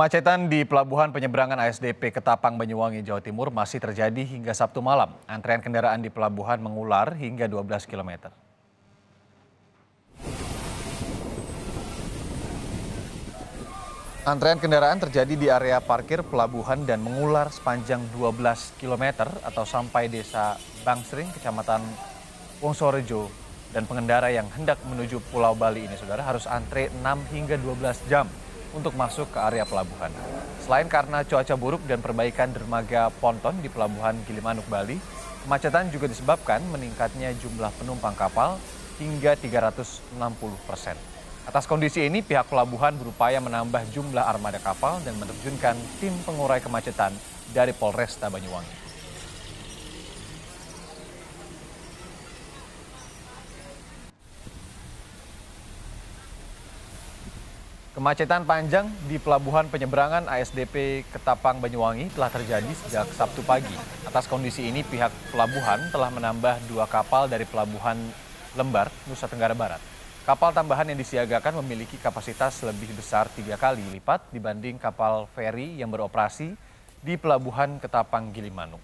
Kemacetan di pelabuhan penyeberangan ASDP Ketapang Banyuwangi Jawa Timur masih terjadi hingga Sabtu malam. Antrean kendaraan di pelabuhan mengular hingga 12 km. Antrean kendaraan terjadi di area parkir pelabuhan dan mengular sepanjang 12 km atau sampai desa Bangsering, kecamatan Wongsorejo. Dan pengendara yang hendak menuju Pulau Bali ini, saudara, harus antre 6 hingga 12 jam untuk masuk ke area pelabuhan. Selain karena cuaca buruk dan perbaikan dermaga ponton di pelabuhan Gilimanuk, Bali, kemacetan juga disebabkan meningkatnya jumlah penumpang kapal hingga 360 persen. Atas kondisi ini, pihak pelabuhan berupaya menambah jumlah armada kapal dan menerjunkan tim pengurai kemacetan dari Polresta Banyuwangi. Kemacetan panjang di pelabuhan penyeberangan ASDP Ketapang Banyuwangi telah terjadi sejak Sabtu pagi. Atas kondisi ini pihak pelabuhan telah menambah dua kapal dari pelabuhan Lembar, Nusa Tenggara Barat. Kapal tambahan yang disiagakan memiliki kapasitas lebih besar tiga kali lipat dibanding kapal feri yang beroperasi di pelabuhan Ketapang Gilimanuk.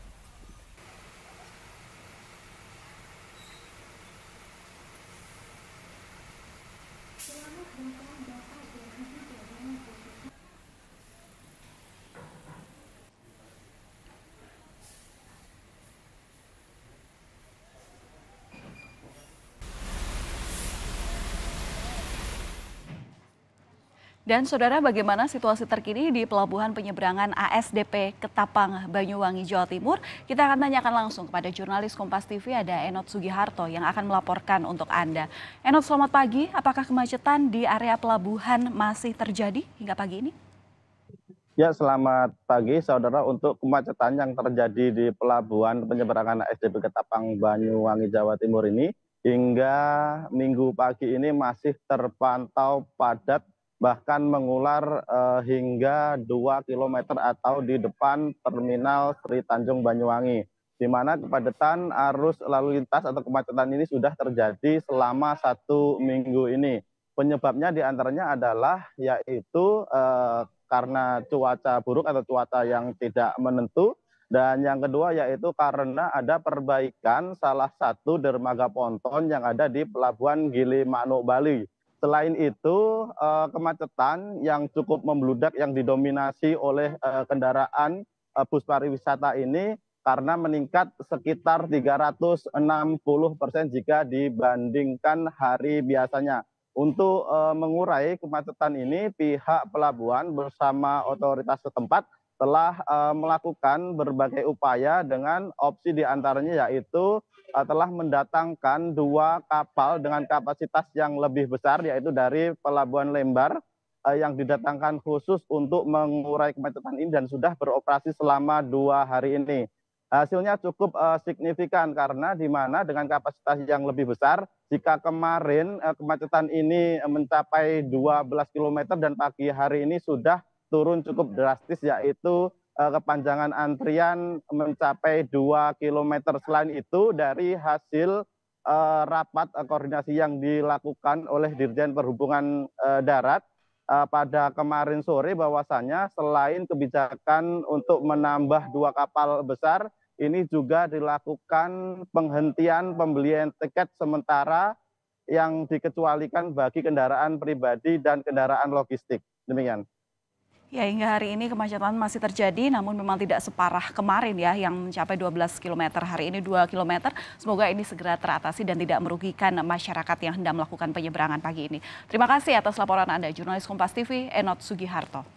Dan saudara bagaimana situasi terkini di pelabuhan penyeberangan ASDP Ketapang, Banyuwangi, Jawa Timur? Kita akan tanyakan langsung kepada jurnalis Kompas TV ada Enot Sugiharto yang akan melaporkan untuk Anda. Enot selamat pagi, apakah kemacetan di area pelabuhan masih terjadi hingga pagi ini? Ya, selamat pagi saudara. Untuk kemacetan yang terjadi di pelabuhan penyeberangan ASDP Ketapang Banyuwangi Jawa Timur ini hingga minggu pagi ini masih terpantau padat bahkan mengular eh, hingga 2 km atau di depan terminal Sri Tanjung Banyuwangi di mana kepadatan arus lalu lintas atau kemacetan ini sudah terjadi selama satu minggu ini. Penyebabnya diantaranya adalah yaitu e, karena cuaca buruk atau cuaca yang tidak menentu dan yang kedua yaitu karena ada perbaikan salah satu dermaga ponton yang ada di Pelabuhan Gili Manuk Bali Selain itu, eh, kemacetan yang cukup membludak yang didominasi oleh eh, kendaraan uh, bus pariwisata ini karena meningkat sekitar 360% persen jika dibandingkan hari biasanya. Untuk mengurai kemacetan ini, pihak pelabuhan bersama otoritas setempat telah eh, melakukan berbagai upaya dengan opsi diantaranya yaitu eh, telah mendatangkan dua kapal dengan kapasitas yang lebih besar yaitu dari Pelabuhan Lembar eh, yang didatangkan khusus untuk mengurai kemacetan ini dan sudah beroperasi selama dua hari ini. Hasilnya cukup signifikan karena di mana dengan kapasitas yang lebih besar, jika kemarin kemacetan ini mencapai 12 km dan pagi hari ini sudah turun cukup drastis yaitu eh, kepanjangan antrian mencapai 2 km. Selain itu dari hasil eh, rapat eh, koordinasi yang dilakukan oleh Dirjen Perhubungan Darat pada kemarin sore bahwasannya selain kebijakan untuk menambah dua kapal besar, ini juga dilakukan penghentian pembelian tiket sementara yang dikecualikan bagi kendaraan pribadi dan kendaraan logistik. Demikian. Ya, hingga hari ini kemacetan masih terjadi namun memang tidak separah kemarin ya yang mencapai 12 km. Hari ini 2 km. Semoga ini segera teratasi dan tidak merugikan masyarakat yang hendak melakukan penyeberangan pagi ini. Terima kasih atas laporan Anda jurnalis Kompas TV Enot Sugiharto.